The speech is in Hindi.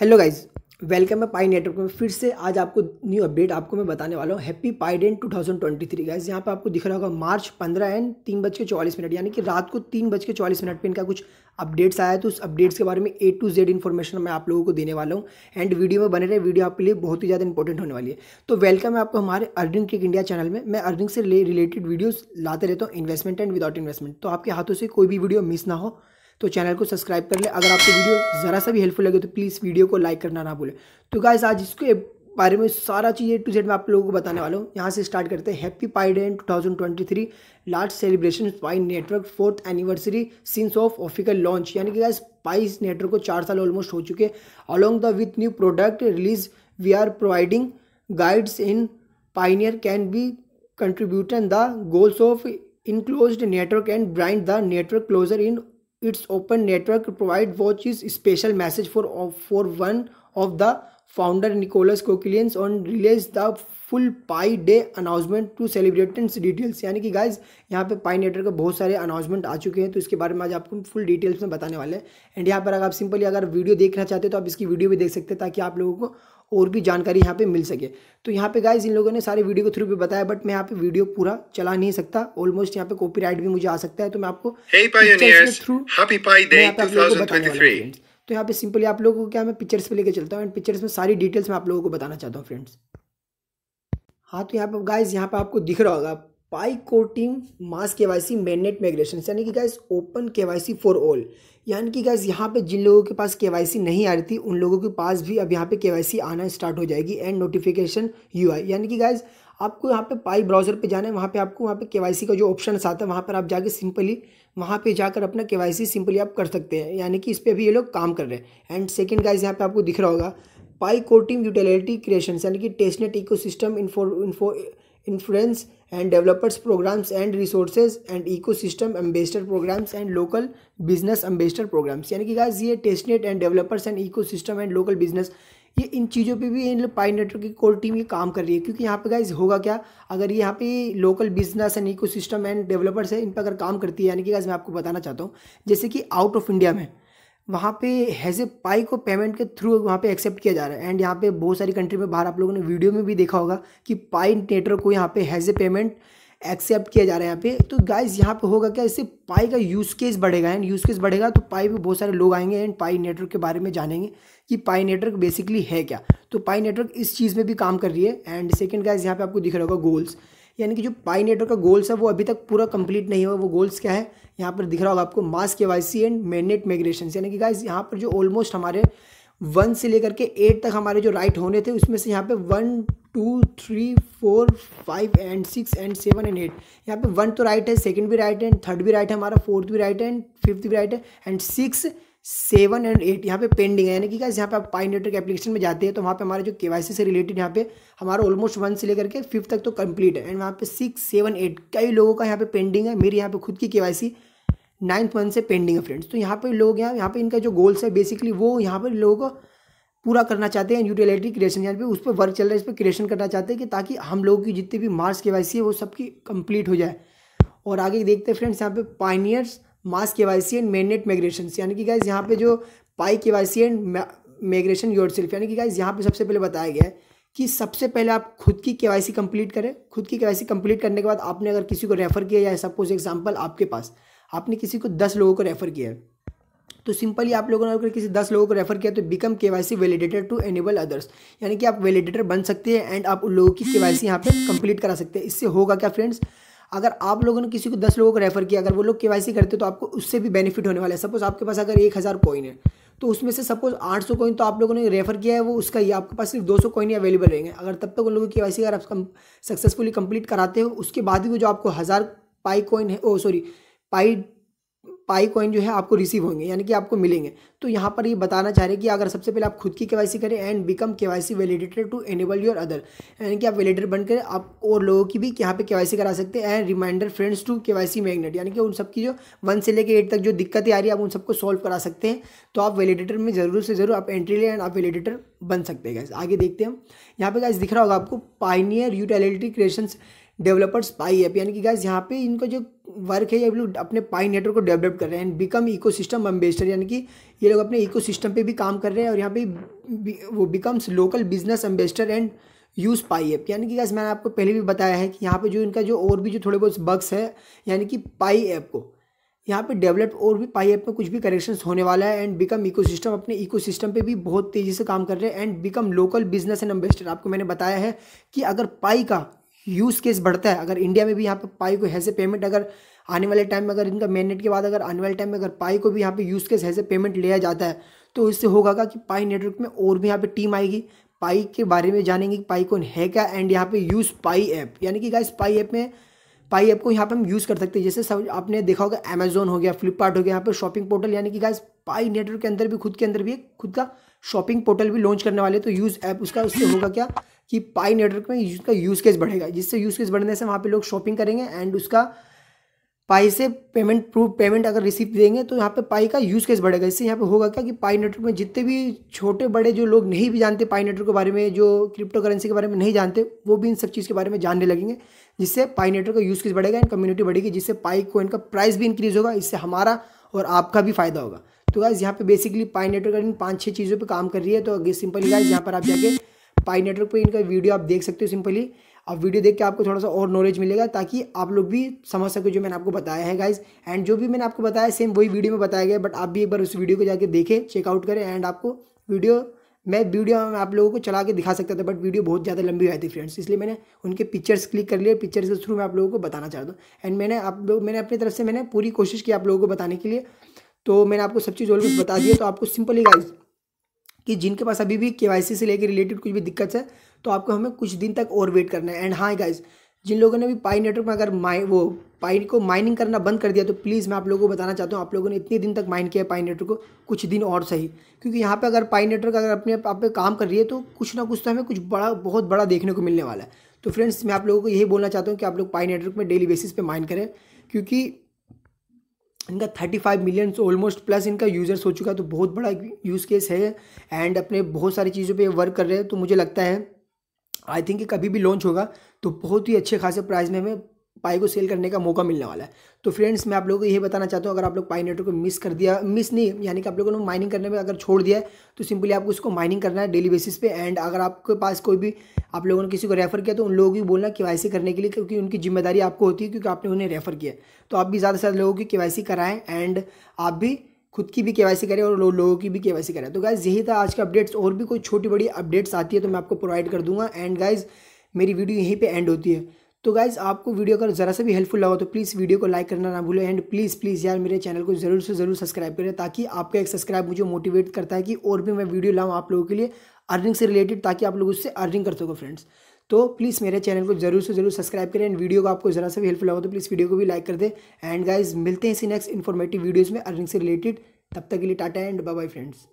हेलो गाइज वेलकम है पाई नेटवर्क में फिर से आज आपको न्यू अपडेट आपको मैं बताने वाला हूँ happy pi day two thousand twenty three guys यहाँ पर आपको दिख रहा होगा मार्च पंद्रह एंड तीन बज के चौलीस मिनट यानी कि रात को तीन बज के चौलीस मिनट पर इनका कुछ अपडेट्स आया है तो उस अपडेट्स के बारे में ए टू जेड इन्फॉर्मेशन मैं आप लोगों को देने वाला हूँ एंड वीडियो में बने रहे वीडियो आपके लिए बहुत ही ज़्यादा इंपॉर्टेंट होने वाली है तो वेलकम है आपको हमारे अर्निंग टेक इंडिया चैनल में मैं अर्निंग से रिलेटेड वीडियोज़ लाते रहता हूँ इन्वेस्टमेंट एंड विदाउट इन्वेस्टमेंट तो आपके हाथों से कोई भी वीडियो मिस ना हो तो चैनल को सब्सक्राइब कर लें अगर आपको वीडियो ज़रा सा भी हेल्पफुल लगे तो प्लीज़ वीडियो को लाइक करना ना भूलें तो गाइज आज इसके बारे में सारा चीज़ ए टू जेड मैं आप लोगों को बताने वाला हूँ यहाँ से स्टार्ट करते हैं happy pi day in 2023 large celebration pi network fourth anniversary since of official launch यानी कि गाइज पाई नेटवर्क को चार साल ऑलमोस्ट हो चुके along the with new product release we are providing guides in pioneer can be contribute the goals of enclose network and bring the network closer in its open network provide watch is special message for for one of the founder Nicholas Coquillians on release the full pi day announcement to celebrants details यानी कि गाइज यहाँ पे पाई नेटर के बहुत सारे अनाउंसमेंट आ चुके हैं तो इसके बारे में आज आपको फुल डिटेल्स में बताने वाले हैं एंड यहाँ पर अगर आप सिंपली अगर वीडियो देखना चाहते हो तो आप इसकी वीडियो भी देख सकते हैं ताकि आप लोगों को और भी जानकारी यहाँ पे मिल सके तो यहाँ पे गाइज इन लोगों ने सारे वीडियो के थ्रू भी बताया बट मैं यहाँ पे वीडियो पूरा चला नहीं सकता ऑलमोस्ट यहाँ पे कॉपीराइट भी मुझे आ सकता है तो मैं आपको hey, मैं आप तो यहाँ पे सिंपली आप लोगों को क्या मैं पिक्चर्स पे लेके चलता हूँ एंड पिक्चर्स में सारी डिटेल्स मैं आप लोगों को बताना चाहता हूँ फ्रेंड्स हाँ तो यहाँ पर गाइज यहाँ पर आपको दिख रहा होगा पाई कोटिंग मास के वाई सी मैनेट माइग्रेशन यानी कि guys open K Y C for all यानी कि गाइज यहाँ पे जिन लोगों के पास के वाई सी नहीं आ रही थी उन लोगों के पास भी अब यहाँ पे के वाई सी आना स्टार्ट हो जाएगी एंड नोटिफिकेशन यू आई यानी कि गाइज आपको यहाँ पे पाई ब्राउज़र पे जाना है वहाँ पे आपको वहाँ पे के का जो ऑप्शन आता है वहाँ पर आप जाके सिंपली वहाँ पे जाकर अपना के सिंपली आप कर सकते हैं यानी कि इस पर भी ये लोग काम कर रहे हैं एंड सेकेंड गाइज यहाँ पर आपको दिख रहा होगा पाई कोटिंग यूटिलिटी क्रिएशन यानी कि testnet ecosystem influence and developers programs and resources and ecosystem ambassador programs and local business ambassador programs यानी कि गाइज ये testnet and developers and ecosystem and local business ये इन चीज़ों पे भी इन लोग पाई नेटवर्क की कोर टीम ये काम कर रही है क्योंकि यहाँ पे गाइज होगा क्या अगर ये यहाँ पे local business and ecosystem and developers है इन पर अगर काम करती है यानी कि गाइज मैं आपको बताना चाहता हूँ जैसे कि आउट ऑफ इंडिया में वहाँ पे हैज़ ए पाई को पेमेंट के थ्रू वहाँ पे एक्सेप्ट किया जा रहा है एंड यहाँ पे बहुत सारी कंट्री में बाहर आप लोगों ने वीडियो में भी देखा होगा कि पाई नेटवर्क को यहाँ पे हैज़ ए पेमेंट एक्सेप्ट किया जा रहा है यहाँ पे तो गाइज यहाँ पे होगा क्या इससे पाई का यूज़ केस बढ़ेगा एंड यूज़ केस बढ़ेगा तो पाई पे बहुत सारे लोग आएंगे एंड पाई नेटवर्क के बारे में जानेंगे कि पाई नेटवर्क बेसिकली है क्या तो पाई नेटवर्क इस चीज़ में भी काम कर रही है एंड सेकेंड गाइज यहाँ पर आपको दिख रहा होगा गोल्स यानी कि जो पाई नेटवर्क का गोल्स है वो अभी तक पूरा कंप्लीट नहीं हुआ वो गोल्स क्या है यहाँ पर दिख रहा होगा आपको मास के Y C and mainnet migration यानी कि गाइज यहाँ पर जो ऑलमोस्ट हमारे वन से लेकर के एट तक हमारे जो राइट होने थे उसमें से यहाँ पे one two three four five and six and seven and eight यहाँ पे वन तो राइट है सेकंड भी राइट है थर्ड भी राइट है हमारा फोर्थ भी राइट है एंड फिफ्थ भी राइट है and six seven and eight यहाँ पे पेंडिंग है यानी कि क्या यहाँ पे आप पाई नेटवर्क एप्लीकेशन में जाते हैं तो वहाँ पे हमारे जो के से रिलेटेड यहाँ पे हमारा ऑलमोस्ट वन से लेकर के फिफ्थ तक तो कंप्लीट है एंड वहाँ पे सिक्स सेवन एट कई लोगों का यहाँ पे पेंडिंग है मेरी यहाँ पे खुद की के नाइन्थ मंथ से पेंडिंग है फ्रेंड्स तो यहाँ पर लोग हैं यहाँ पर इनका जो गोल्स है बेसिकली वो यहाँ पर लोगों को पूरा करना चाहते हैं यूटिलिटी क्रिएशन यहाँ पे उस पर वर्क चल रहा है इस पर क्रिएशन करना चाहते हैं कि ताकि हम लोगों की जितनी भी मार्स के वाई सी है वो सबकी कंप्लीट हो जाए और आगे देखते हैं फ्रेंड्स यहाँ पे pioneers mars K Y C and mainnet migration यानी कि गाइज यहाँ पे जो Pi K Y C and migration yourself यानी कि गाइज यहाँ पे सबसे पहले बताया गया है कि सबसे पहले आप खुद की के वाई सी कंप्लीट करें खुद की के वाई सी कंप्लीट करने के बाद आपने अगर किसी को रेफर किया या सपोज एग्जाम्पल आपके पास आपने किसी को दस लोगों को रेफ़र किया है तो सिंपली आप लोगों ने अगर किसी दस लोगों को रेफर किया तो become K Y C validator to enable others यानी कि आप वेलीडेटर बन सकते हैं एंड आप उन लोगों की के वाई सी यहाँ पर कंप्लीट करा सकते हैं इससे होगा क्या फ्रेंड्स अगर आप लोगों ने किसी को दस लोगों को रेफर किया अगर वो लोग के वाई सी करते तो आपको उससे भी बेनिफिट होने वाला है सपोज आपके पास अगर एक हज़ार कॉइन है तो उसमें से सपोज आठ सौ कॉइन तो आप लोगों ने रेफर किया है वो उसका ही आपके पास सिर्फ दो सौ कॉइन अवेलेबल रहेंगे अगर तब तक उन लोगों की वाई सी अगर आप सक्सेसफुली कंप्लीट कराते हो उसके बाद भी वो जो आपको हज़ार पाई कॉइन है ओ सॉरी पाई पाई कॉइन जो है आपको रिसीव होंगे यानी कि आपको मिलेंगे तो यहाँ पर ये बताना चाह रहे हैं कि अगर सबसे पहले आप खुद की केवाईसी करें and become KYC validator to enable your other यानी कि आप वैलिडेटर बनकर आप और लोगों की भी यहाँ पे केवाईसी करा सकते हैं and reminder friends to KYC magnet यानी कि उन सबकी जो वन से लेकर एट तक जो दिक्कतें आ रही है आप उन सबको सॉल्व करा सकते हैं तो आप वैलिडेटर में ज़रूर से ज़रूर आप एंट्री लें एंड आप वैलिडेटर बन सकते हैं गैस आगे देखते हैं यहाँ पे गैस दिख रहा होगा आपको pioneer utility creations developers Pi app यानी कि गाइज यहाँ पे इनका जो वर्क है ये लोग अपने पाई नेटवर्क को डेवलप कर रहे हैं and become ecosystem ambassador यानी कि ये लोग अपने इको सिस्टम पर भी काम कर रहे हैं और यहाँ पे वो becomes local business ambassador and use Pi app यानी कि गैस मैंने आपको पहले भी बताया है कि यहाँ पे जो इनका जो और भी जो थोड़े बहुत बग्स है यानी कि पाई ऐप को यहाँ पे डेवलप और भी पाई ऐप में कुछ भी करेक्शंस होने वाला है एंड बिकम इकोसिस्टम अपने इकोसिस्टम पे भी बहुत तेज़ी से काम कर रहे हैं and become local business and ambassador आपको मैंने बताया है कि अगर पाई का यूज़ केस बढ़ता है अगर इंडिया में भी यहाँ पे पाई को हैज़ ए पेमेंट अगर आने वाले टाइम में अगर इनका मेननेट के बाद अगर आने वाले टाइम में अगर पाई को भी यहाँ पे use case has a payment लिया जाता है तो इससे होगा कि पाई नेटवर्क में और भी यहाँ पे टीम आएगी पाई के बारे में जानेंगे कि पाई कौन है क्या एंड यहाँ पे यूज़ पाई ऐप यानी कि गाइस पाई ऐप में पाई ऐप को यहाँ पे हम यूज़ कर सकते हैं जैसे सब आपने देखा होगा अमेजोन हो गया फ्लिपकार्ट हो गया यहाँ पे शॉपिंग पोर्टल यानी कि गाइस पाई नेटवर्क के अंदर भी खुद के अंदर भी खुद का शॉपिंग पोर्टल भी लॉन्च करने वाले तो यूज़ ऐप उसका उससे होगा क्या कि पाई नेटवर्क में उसका यूज़ केस बढ़ेगा जिससे यूज़ केस बढ़ने से वहाँ पे लोग शॉपिंग करेंगे एंड उसका पाई से पेमेंट प्रूफ पेमेंट अगर रिसीव देंगे तो यहाँ पे पाई का यूज़ केस बढ़ेगा इससे यहाँ पे होगा क्या कि पाई नेटवर्क में जितने भी छोटे बड़े जो लोग नहीं भी जानते पाई नेटवर्क के बारे में जो क्रिप्टो करेंसी के बारे में नहीं जानते वो भी इन सब चीज़ के बारे में जानने लगेंगे जिससे पाई नेटवर्क का यूज़ केस बढ़ेगा एंड कम्युनिटी बढ़ेगी जिससे पाई को इनका प्राइस भी इंक्रीज़ होगा इससे हमारा और आपका भी फायदा होगा तो गाइज यहाँ पे बेसिकली पाई नेटवर्क इन पाँच छः चीज़ों पर काम कर रही है तो अगर सिंपल गाइज यहाँ पर आप जाके पाई नेटवर्क पर इनका वीडियो आप देख सकते हो सिंपली आप वीडियो देख के आपको थोड़ा सा और नॉलेज मिलेगा ताकि आप लोग भी समझ सको जो मैंने आपको बताया है गाइज एंड जो भी मैंने आपको बताया सेम वही वीडियो में बताया गया बट आप भी एक बार उस वीडियो को जाकर देखें चेकआउट करें एंड आपको वीडियो मैं वीडियो में आप लोगों को चला के दिखा सकता था बट वीडियो बहुत ज़्यादा लंबी आई थी फ्रेंड्स इसलिए मैंने उनके पिक्चर्स क्लिक कर लिए पिक्चर्स के थ्रू मैं आप लोगों को बताना चाहता हूँ एंड मैंने आप लोग मैंने अपनी तरफ से मैंने पूरी कोशिश की आप लोगों को बताने के लिए तो मैंने आपको सब चीज़ ऑलमोस्ट बता दिया तो आपको सिंपली गाइज कि जिनके पास अभी भी के से लेकर रिलेटेड कुछ भी दिक्कत है तो आपको हमें कुछ दिन तक और वेट करना है एंड हाँ गाइज जिन लोगों ने भी पाई नेटवर्क में अगर माइ वो पाई को माइनिंग करना बंद कर दिया तो प्लीज़ मैं आप लोगों को बताना चाहता हूँ आप लोगों ने इतने दिन तक माइन किया पाई नेटवर्क को कुछ दिन और सही क्योंकि यहाँ पे अगर पाई नेटवर्क अगर अपने आप पे काम कर रही है तो कुछ ना कुछ तो हमें कुछ बड़ा बहुत बड़ा देखने को मिलने वाला है तो फ्रेंड्स मैं आप लोगों को यही बोलना चाहता हूँ कि आप लोग पाई नेटवर्क में डेली बेसिस पे माइन करें क्योंकि इनका 35 मिलियन ऑलमोस्ट प्लस इनका यूज़र्स हो चुका है तो बहुत बड़ा यूज़ केस है एंड अपने बहुत सारी चीज़ों पे वर्क कर रहे हैं तो मुझे लगता है आई थिंक कभी भी लॉन्च होगा तो बहुत ही अच्छे खासे प्राइस में हमें पाई को सेल करने का मौका मिलने वाला है तो फ्रेंड्स मैं आप लोगों को ये बताना चाहता हूँ अगर आप लोग पाई नेटवर्क को मिस कर दिया मिस नहीं यानी कि आप लोगों ने माइनिंग करने में अगर छोड़ दिया है तो सिंपली आपको इसको माइनिंग करना है डेली बेसिस पे एंड अगर आपके पास कोई भी आप लोगों ने किसी को रेफर किया तो उन लोगों को बोलना के करने के लिए क्योंकि उनकी जिम्मेदारी आपको होती है क्योंकि आपने उन्हें रेफर किया तो आप भी ज़्यादा से ज़्यादा लोगों की के कराएं एंड आप भी खुद की भी सी करें और लोगों की भी सी करें तो गाइज़ यही था आज के अपडेट्स और भी कोई छोटी बड़ी अपडेट्स आती है तो मैं आपको प्रोवाइड कर दूंगा एंड गाइज़ मेरी वीडियो यहीं पर एंड होती है तो गाइज़ आपको वीडियो अगर ज़रा सा भी हेल्पफुल लगा तो प्लीज़ वीडियो को लाइक करना ना भूलें एंड प्लीज़ प्लीज़ यार मेरे चैनल को ज़रूर से ज़रूर सब्सक्राइब करें ताकि आपका एक सब्सक्राइब मुझे मोटिवेट करता है कि और भी मैं वीडियो लाऊँ आप लोगों के लिए अर्निंग से रिलेटेड ताकि आप लोग उससे अर्निंग कर सको फ्रेंड्स तो प्लीज़ मेरे चैनल को जरूर से जरूर सब्सक्राइब करें एंड वीडियो को आपको ज़रा सा भी हेल्पफुल लगा तो प्लीज़ वीडियो को भी लाइक कर दें एंड गाइज मिलते हैं इसी नेक्स्ट इन्फॉर्मेटिव वीडियोज़ में अर्निंग से रिलेटेड तब तक के लिए tata and bye bye friends